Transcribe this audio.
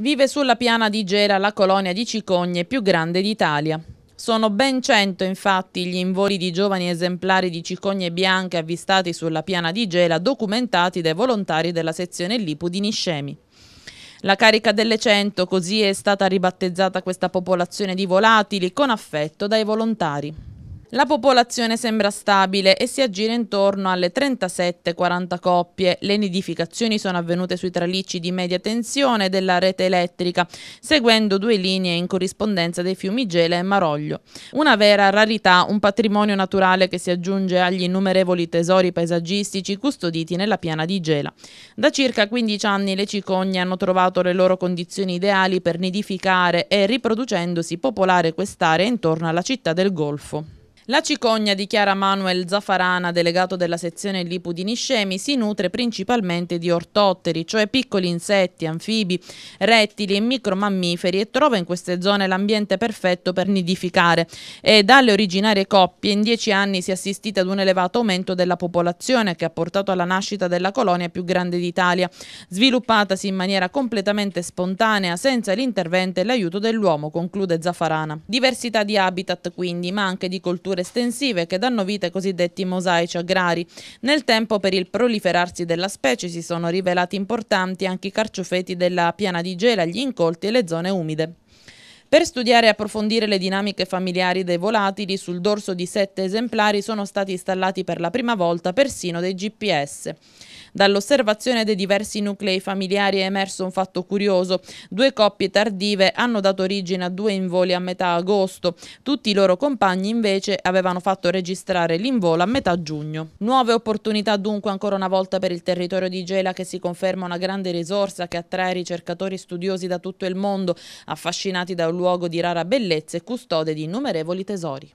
Vive sulla piana di Gera la colonia di cicogne più grande d'Italia. Sono ben cento infatti gli involi di giovani esemplari di cicogne bianche avvistati sulla piana di Gela documentati dai volontari della sezione Lipu di Niscemi. La carica delle cento, così è stata ribattezzata questa popolazione di volatili con affetto dai volontari. La popolazione sembra stabile e si aggira intorno alle 37-40 coppie. Le nidificazioni sono avvenute sui tralicci di media tensione della rete elettrica, seguendo due linee in corrispondenza dei fiumi Gela e Maroglio. Una vera rarità, un patrimonio naturale che si aggiunge agli innumerevoli tesori paesaggistici custoditi nella piana di Gela. Da circa 15 anni le cicogne hanno trovato le loro condizioni ideali per nidificare e riproducendosi popolare quest'area intorno alla città del Golfo. La cicogna, dichiara Manuel Zafarana, delegato della sezione Lipu di Niscemi, si nutre principalmente di ortotteri, cioè piccoli insetti, anfibi, rettili e micromammiferi e trova in queste zone l'ambiente perfetto per nidificare. E dalle originarie coppie in dieci anni si è assistita ad un elevato aumento della popolazione che ha portato alla nascita della colonia più grande d'Italia, sviluppatasi in maniera completamente spontanea senza l'intervento e l'aiuto dell'uomo, conclude Zafarana. Diversità di habitat quindi, ma anche di colture aree estensive che danno vita ai cosiddetti mosaici agrari. Nel tempo per il proliferarsi della specie si sono rivelati importanti anche i carciofeti della piana di Gela, gli incolti e le zone umide. Per studiare e approfondire le dinamiche familiari dei volatili, sul dorso di sette esemplari sono stati installati per la prima volta persino dei GPS. Dall'osservazione dei diversi nuclei familiari è emerso un fatto curioso. Due coppie tardive hanno dato origine a due involi a metà agosto. Tutti i loro compagni invece avevano fatto registrare l'involo a metà giugno. Nuove opportunità dunque ancora una volta per il territorio di Gela che si conferma una grande risorsa che attrae ricercatori studiosi da tutto il mondo, affascinati da un luogo di rara bellezza e custode di innumerevoli tesori.